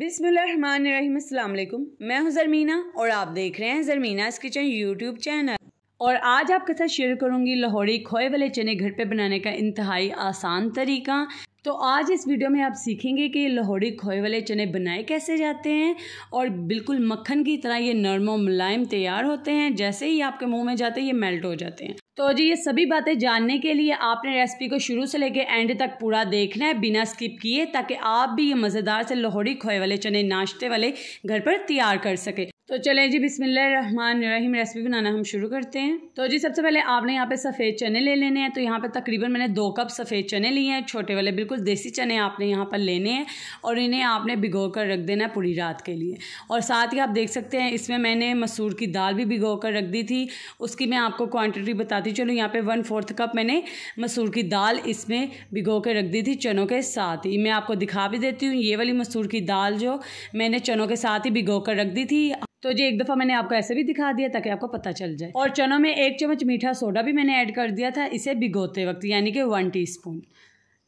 बिसमीम अल्लाम मैं हूं जरमीना और आप देख रहे हैं इस किचन यूट्यूब चैनल और आज आपके साथ शेयर करूंगी लाहौरी खोए वाले चने घर पे बनाने का इंतहाई आसान तरीका तो आज इस वीडियो में आप सीखेंगे कि लाहौरी खोए वाले चने बनाए कैसे जाते हैं और बिल्कुल मक्खन की तरह ये नरम और मुलायम तैयार होते हैं जैसे ही आपके मुंह में जाते हैं ये मेल्ट हो जाते हैं तो जी ये सभी बातें जानने के लिए आपने रेसिपी को शुरू से लेकर एंड तक पूरा देखना है बिना स्किप किए ताकि आप भी ये मज़ेदार से लाहौरी खोए वाले चने नाश्ते वाले घर पर तैयार कर सके तो चलें जी रहीम रेसिपी बनाना हम शुरू करते हैं तो जी सबसे पहले आपने यहाँ पे सफ़ेद चने ले लेने हैं तो यहाँ पे तकरीबन मैंने दो कप सफ़ेद चने लिए हैं छोटे वाले बिल्कुल देसी चने आपने यहाँ पर लेने हैं और इन्हें आपने भिगो कर रख देना है पूरी रात के लिए और साथ ही आप देख सकते हैं इसमें मैंने मसूर की दाल भी भिगो कर रख दी थी उसकी मैं आपको क्वान्टिटी बताती चलूँ यहाँ पर वन फोर्थ कप मैंने मसूर की दाल इसमें भिगो कर रख दी थी चनों के साथ ही मैं आपको दिखा भी देती हूँ ये वाली मसूर की दाल जो मैंने चनों के साथ ही भिगो कर रख दी थी तो जी एक दफ़ा मैंने आपको ऐसे भी दिखा दिया ताकि आपको पता चल जाए और चनों में एक चम्मच मीठा सोडा भी मैंने ऐड कर दिया था इसे भिगोते वक्त यानी कि वन टी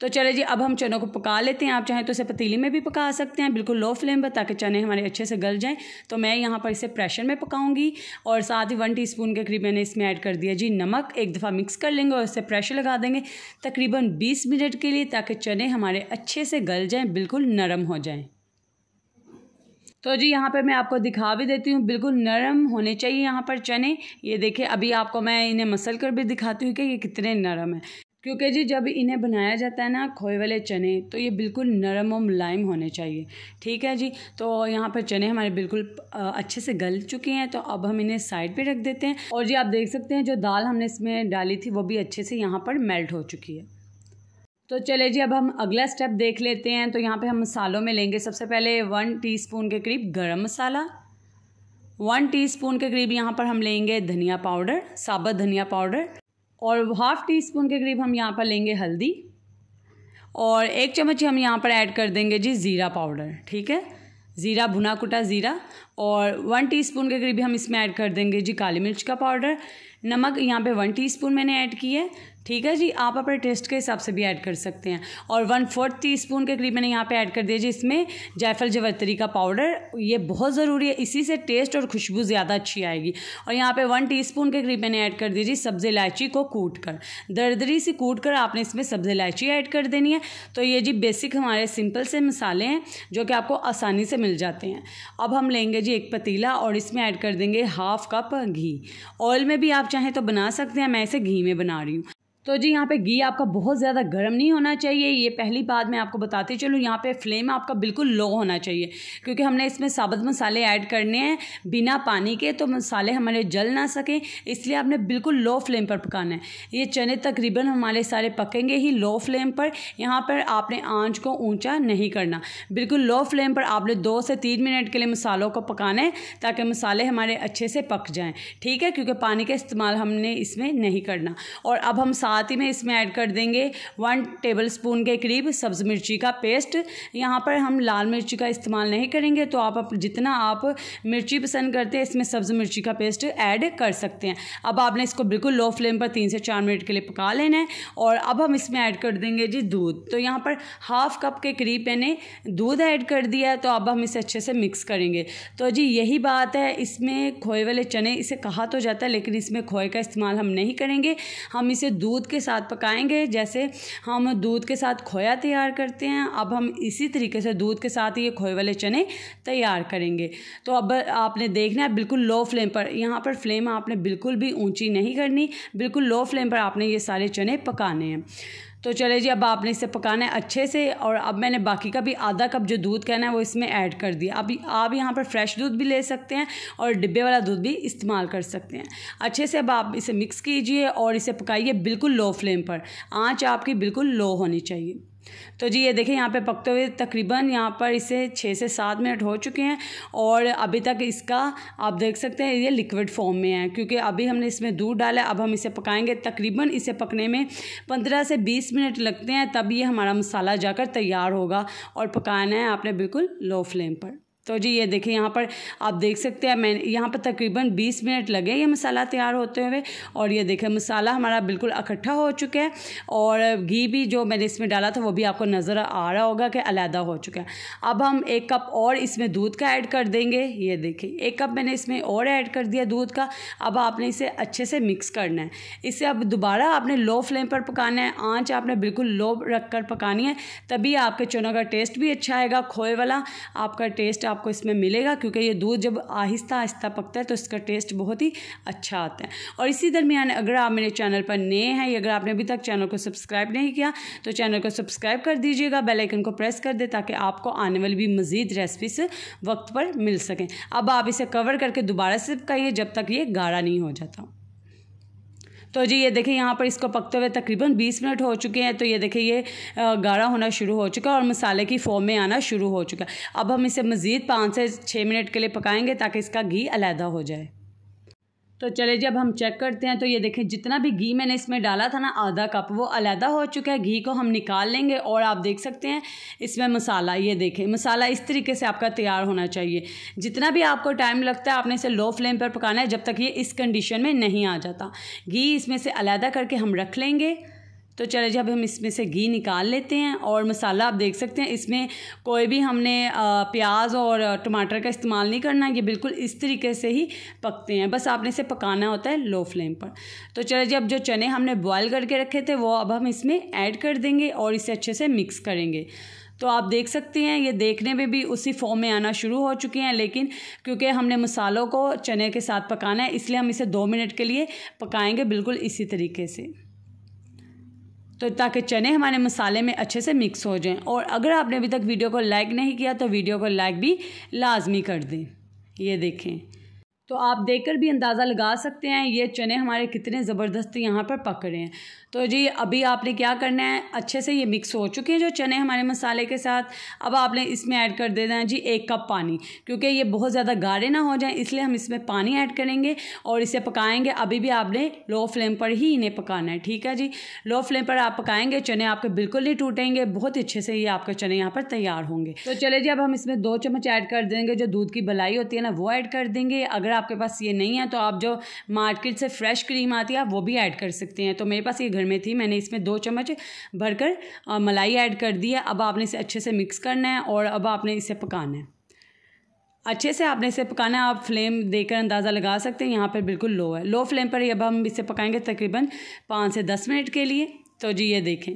तो चले जी अब हम चनों को पका लेते हैं आप चाहें तो इसे पतीली में भी पका सकते हैं बिल्कुल लो फ्लेम पर ताकि चने हमारे अच्छे से गल जाएं तो मैं यहाँ पर इसे प्रेशर में पकाऊंगी और साथ ही वन टीस्पून के करीब मैंने इसमें ऐड कर दिया जी नमक एक दफ़ा मिक्स कर लेंगे और इसे प्रेशर लगा देंगे तकरीबन बीस मिनट के लिए ताकि चने हमारे अच्छे से गल जाएँ बिल्कुल नरम हो जाएँ तो जी यहाँ पर मैं आपको दिखा भी देती हूँ बिल्कुल नरम होने चाहिए यहाँ पर चने ये देखिए अभी आपको मैं इन्हें मसल कर भी दिखाती हूँ कि ये कितने नरम है क्योंकि जी जब इन्हें बनाया जाता है ना खोए वाले चने तो ये बिल्कुल नरम और मुलायम होने चाहिए ठीक है जी तो यहाँ पर चने हमारे बिल्कुल अच्छे से गल चुके हैं तो अब हम इन्हें साइड पे रख देते हैं और जी आप देख सकते हैं जो दाल हमने इसमें डाली थी वो भी अच्छे से यहाँ पर मेल्ट हो चुकी है तो चले जी अब हम अगला स्टेप देख लेते हैं तो यहाँ पे हम मसालों में लेंगे सबसे पहले वन टीस्पून के करीब गरम मसाला वन टीस्पून के करीब यहाँ पर हम लेंगे धनिया पाउडर साबत धनिया पाउडर और हाफ़ टी स्पून के करीब हम यहाँ पर लेंगे हल्दी और एक चम्मच हम यहाँ पर ऐड कर देंगे जी ज़ीरा पाउडर ठीक है ज़ीरा भुना कुटा ज़ीरा और वन टीस्पून के करीब हम इसमें ऐड कर देंगे जी काली मिर्च का पाउडर नमक यहाँ पे वन टीस्पून मैंने ऐड किया है ठीक है जी आप अपने टेस्ट के हिसाब से भी ऐड कर सकते हैं और वन फोर्थ टी स्पून के करीब मैंने यहाँ पे ऐड कर दिया जी इसमें जायफल जवरतरी का पाउडर ये बहुत ज़रूरी है इसी से टेस्ट और खुशबू ज़्यादा अच्छी आएगी और यहाँ पे वन टीस्पून के करीब मैंने ऐड कर दिया जी सब्ज़ इलायची को कूट कर दरदरी से कूट कर आपने इसमें सब्ज़ इलायची ऐड कर देनी है तो ये जी बेसिक हमारे सिंपल से मसाले हैं जो कि आपको आसानी से मिल जाते हैं अब हम लेंगे जी एक पतीला और इसमें ऐड कर देंगे हाफ कप घी ऑयल में भी आप चाहें तो बना सकते हैं मैं इसे घी में बना रही हूँ तो जी यहाँ पे घी आपका बहुत ज़्यादा गर्म नहीं होना चाहिए ये पहली बात मैं आपको बताती चलूँ यहाँ पे फ्लेम आपका बिल्कुल लो होना चाहिए क्योंकि हमने इसमें साबुत मसाले ऐड करने हैं बिना पानी के तो मसाले हमारे जल ना सकें इसलिए आपने बिल्कुल लो फ्लेम पर पकाना है ये चने तकरीबन हमारे सारे पकेंगे ही लो फ्लेम पर यहाँ पर आपने आँच को ऊँचा नहीं करना बिल्कुल लो फ्लेम पर आपने दो से तीन मिनट के लिए मसालों को पकाना है ताकि मसाले हमारे अच्छे से पक जाएँ ठीक है क्योंकि पानी का इस्तेमाल हमने इसमें नहीं करना और अब हम साथ साथ ही में इसमें ऐड कर देंगे वन टेबल स्पून के करीब सब्ज़ मिर्ची का पेस्ट यहाँ पर हम लाल मिर्ची का इस्तेमाल नहीं करेंगे तो आप जितना आप मिर्ची पसंद करते हैं इसमें सब्ज़ मिर्ची का पेस्ट ऐड कर सकते हैं अब आपने इसको बिल्कुल लो फ्लेम पर तीन से चार मिनट के लिए पका लेना है और अब हम इसमें ऐड कर देंगे जी दूध तो यहाँ पर हाफ कप के करीब मैंने दूध ऐड कर दिया है तो अब हम इसे अच्छे से मिक्स करेंगे तो जी यही बात है इसमें खोए वाले चने इसे कहा तो जाता है लेकिन इसमें खोए का इस्तेमाल हम नहीं करेंगे हम इसे दूध दूध के साथ पकाएंगे जैसे हम दूध के साथ खोया तैयार करते हैं अब हम इसी तरीके से दूध के साथ ये खोए वाले चने तैयार करेंगे तो अब आपने देखना है बिल्कुल लो फ्लेम पर यहाँ पर फ्लेम आपने बिल्कुल भी ऊंची नहीं करनी बिल्कुल लो फ्लेम पर आपने ये सारे चने पकाने हैं तो चले जी अब आपने इसे पकाना है अच्छे से और अब मैंने बाकी का भी आधा कप जो दूध कहना है वो इसमें ऐड कर दिया अब आप यहाँ पर फ्रेश दूध भी ले सकते हैं और डिब्बे वाला दूध भी इस्तेमाल कर सकते हैं अच्छे से अब आप इसे मिक्स कीजिए और इसे पकाइए बिल्कुल लो फ्लेम पर आँच आपकी बिल्कुल लो होनी चाहिए तो जी ये देखिए यहाँ पे पकते हुए तकरीबन यहाँ पर इसे छः से सात मिनट हो चुके हैं और अभी तक इसका आप देख सकते हैं ये लिक्विड फॉर्म में है क्योंकि अभी हमने इसमें दूध डाला अब हम इसे पकाएंगे तकरीबन इसे पकने में पंद्रह से बीस मिनट लगते हैं तब ये हमारा मसाला जाकर तैयार होगा और पकाना है आपने बिल्कुल लो फ्लेम पर तो जी ये देखिए यहाँ पर आप देख सकते हैं मैं यहाँ पर तकरीबन 20 मिनट लगे ये मसाला तैयार होते हुए और ये देखें मसाला हमारा बिल्कुल इकट्ठा हो चुका है और घी भी जो मैंने इसमें डाला था वो भी आपको नज़र आ रहा होगा कि अलहदा हो चुका है अब हम एक कप और इसमें दूध का ऐड कर देंगे ये देखिए एक कप मैंने इसमें और ऐड कर दिया दूध का अब आपने इसे अच्छे से मिक्स करना है इसे अब दोबारा आपने लो फ्लेम पर पकाना है आँच आपने बिल्कुल लो रख कर पकानी है तभी आपके चुनों का टेस्ट भी अच्छा आएगा खोए वाला आपका टेस्ट आपको इसमें मिलेगा क्योंकि ये दूध जब आहिस्ता आहिस्ता पकता है तो इसका टेस्ट बहुत ही अच्छा आता है और इसी दरमियान अगर आप मेरे चैनल पर नए हैं या अगर आपने अभी तक चैनल को सब्सक्राइब नहीं किया तो चैनल को सब्सक्राइब कर दीजिएगा बेलाइकन को प्रेस कर दे ताकि आपको आने वाली भी मज़ीद से वक्त पर मिल सकें अब आप इसे कवर करके दोबारा से पकाइए जब तक ये गाढ़ा नहीं हो जाता तो जी ये देखें यहाँ पर इसको पकते हुए तकरीबन 20 मिनट हो चुके हैं तो ये देखें ये गाढ़ा होना शुरू हो चुका है और मसाले की फॉर्म में आना शुरू हो चुका है अब हम इसे मज़ीद पाँच से छः मिनट के लिए पकाएंगे ताकि इसका घी अलहदा हो जाए तो चले जब हम चेक करते हैं तो ये देखें जितना भी घी मैंने इसमें डाला था ना आधा कप वो अलहदा हो चुका है घी को हम निकाल लेंगे और आप देख सकते हैं इसमें मसाला ये देखें मसाला इस तरीके से आपका तैयार होना चाहिए जितना भी आपको टाइम लगता है आपने इसे लो फ्लेम पर पकाना है जब तक ये इस कंडीशन में नहीं आ जाता घी इसमें से अलहदा करके हम रख लेंगे तो चले जब हम इसमें से घी निकाल लेते हैं और मसाला आप देख सकते हैं इसमें कोई भी हमने प्याज और टमाटर का इस्तेमाल नहीं करना ये बिल्कुल इस तरीके से ही पकते हैं बस आपने इसे पकाना होता है लो फ्लेम पर तो चले जब जो चने हमने बॉयल करके रखे थे वो अब हम इसमें ऐड कर देंगे और इसे अच्छे से मिक्स करेंगे तो आप देख सकते हैं ये देखने में भी उसी फॉर्म में आना शुरू हो चुके हैं लेकिन क्योंकि हमने मसालों को चने के साथ पकाना है इसलिए हम इसे दो मिनट के लिए पकाएंगे बिल्कुल इसी तरीके से तो ताकि चने हमारे मसाले में अच्छे से मिक्स हो जाएं और अगर आपने अभी तक वीडियो को लाइक नहीं किया तो वीडियो को लाइक भी लाजमी कर दें ये देखें तो आप देखकर भी अंदाज़ा लगा सकते हैं ये चने हमारे कितने ज़बरदस्त यहाँ पर पक रहे हैं तो जी अभी आपने क्या करना है अच्छे से ये मिक्स हो चुके हैं जो चने हमारे मसाले के साथ अब आपने इसमें ऐड कर देना है जी एक कप पानी क्योंकि ये बहुत ज़्यादा गाढ़े ना हो जाएं इसलिए हम इसमें पानी ऐड करेंगे और इसे पकाएंगे अभी भी आपने लो फ्लेम पर ही इन्हें पकाना है ठीक है जी लो फ्लेम पर आप पकाएंगे चने आपके बिल्कुल नहीं टूटेंगे बहुत अच्छे से ये आपके चने यहाँ पर तैयार होंगे तो चले जी अब हम इसमें दो चम्मच ऐड कर देंगे जो दूध की भलाई होती है ना वो ऐड कर देंगे अगर आपके पास ये नहीं है तो आप जो मार्केट से फ्रेश क्रीम आती है आप वो भी ऐड कर सकते हैं तो मेरे पास ये घर में थी मैंने इसमें दो चम्मच भरकर मलाई ऐड कर दी है अब आपने इसे अच्छे से मिक्स करना है और अब आपने इसे पकाना है अच्छे से आपने इसे पकाना है आप फ्लेम देकर अंदाज़ा लगा सकते हैं यहाँ पर बिल्कुल लो है लो फ्लेम पर अब हम इसे पकाएंगे तकरीबन पाँच से दस मिनट के लिए तो जी ये देखें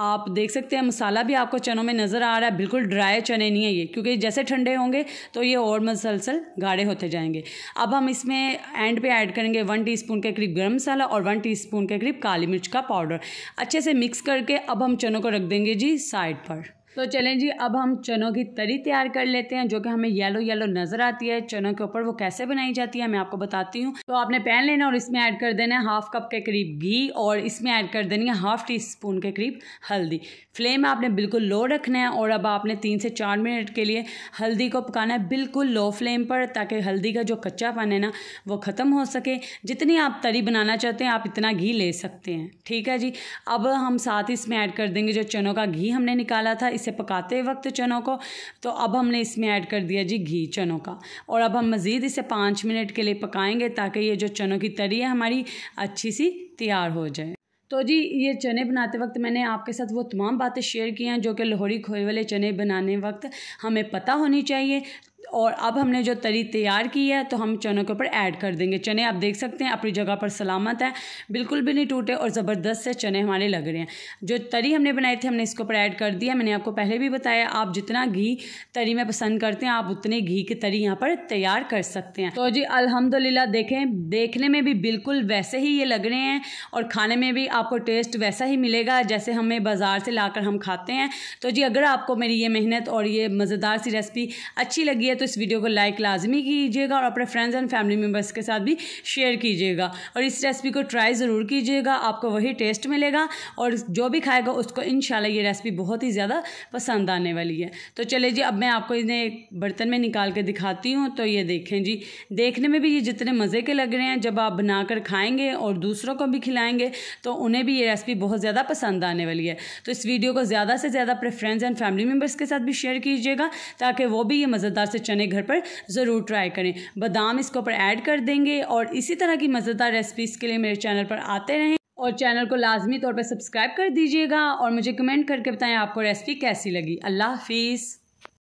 आप देख सकते हैं मसाला भी आपको चनों में नज़र आ रहा है बिल्कुल ड्राई चने नहीं है ये क्योंकि जैसे ठंडे होंगे तो ये और मसलसल गाढ़े होते जाएंगे अब हम इसमें एंड पे ऐड करेंगे वन टीस्पून के करीब गर्म मसाला और वन टीस्पून के करीब काली मिर्च का पाउडर अच्छे से मिक्स करके अब हम चनों को रख देंगे जी साइड पर तो चलें जी अब हम चनों की तरी तैयार कर लेते हैं जो कि हमें येलो येलो नज़र आती है चनों के ऊपर वो कैसे बनाई जाती है मैं आपको बताती हूँ तो आपने पैन लेना और इसमें ऐड कर देना है हाफ कप के करीब घी और इसमें ऐड कर देनी है हाफ टी स्पून के करीब हल्दी फ्लेम आपने बिल्कुल लो रखना है और अब आपने तीन से चार मिनट के लिए हल्दी को पकाना है बिल्कुल लो फ्लेम पर ताकि हल्दी का जो कच्चा पान है ना वो ख़त्म हो सके जितनी आप तरी बनाना चाहते हैं आप इतना घी ले सकते हैं ठीक है जी अब हम साथ ही इसमें ऐड कर देंगे जो चनों का घी हमने निकाला था इसे पकाते वक्त चनों को तो अब हमने इसमें ऐड कर दिया जी घी चनों का और अब हम मज़ीद इसे पाँच मिनट के लिए पकाएंगे ताकि ये जो चनों की तरी है हमारी अच्छी सी तैयार हो जाए तो जी ये चने बनाते वक्त मैंने आपके साथ वो तमाम बातें शेयर की हैं जो कि लोहड़ी खोए वाले चने बनाने वक्त हमें पता होनी चाहिए और अब हमने जो तरी तैयार की है तो हम चनों के ऊपर ऐड कर देंगे चने आप देख सकते हैं अपनी जगह पर सलामत है बिल्कुल भी नहीं टूटे और ज़बरदस्त से चने हमारे लग रहे हैं जो तरी हमने बनाई थी हमने इसके ऊपर ऐड कर दिया मैंने आपको पहले भी बताया आप जितना घी तरी में पसंद करते हैं आप उतने घी की तरी यहाँ पर तैयार कर सकते हैं तो जी अलहमदिल्ला देखें देखने में भी बिल्कुल वैसे ही ये लग रहे हैं और खाने में भी आपको टेस्ट वैसा ही मिलेगा जैसे हमें बाज़ार से ला हम खाते हैं तो जी अगर आपको मेरी ये मेहनत और ये मज़ेदार सी रेसिपी अच्छी लगी है तो इस वीडियो को लाइक लाजमी कीजिएगा और अपने फ्रेंड्स एंड फैमिली मेम्बर्स के साथ भी शेयर कीजिएगा और इस रेसिपी को ट्राई ज़रूर कीजिएगा आपको वही टेस्ट मिलेगा और जो भी खाएगा उसको इन ये रेसिपी बहुत ही ज़्यादा पसंद आने वाली है तो चले जी अब मैं आपको इन्हें बर्तन में निकाल के दिखाती हूँ तो ये देखें जी देखने में भी ये जितने मज़े के लग रहे हैं जब आप बना कर खाएँगे और दूसरों को भी खिलाएंगे तो उन्हें भी ये रेसिपी बहुत ज़्यादा पसंद आने वाली है तो इस वीडियो को ज़्यादा से ज़्यादा अपने फ्रेंड्स एंड फैमिली मेम्बर्स के साथ भी शेयर कीजिएगा ताकि वो भी ये मज़ेदार से चने घर पर ज़रूर ट्राई करें बादाम इसके ऊपर ऐड कर देंगे और इसी तरह की मज़ेदार रेसिपीज़ के लिए मेरे चैनल पर आते रहें और चैनल को लाजमी तौर पर सब्सक्राइब कर दीजिएगा और मुझे कमेंट करके बताएं आपको रेसिपी कैसी लगी अल्लाह हाफिज़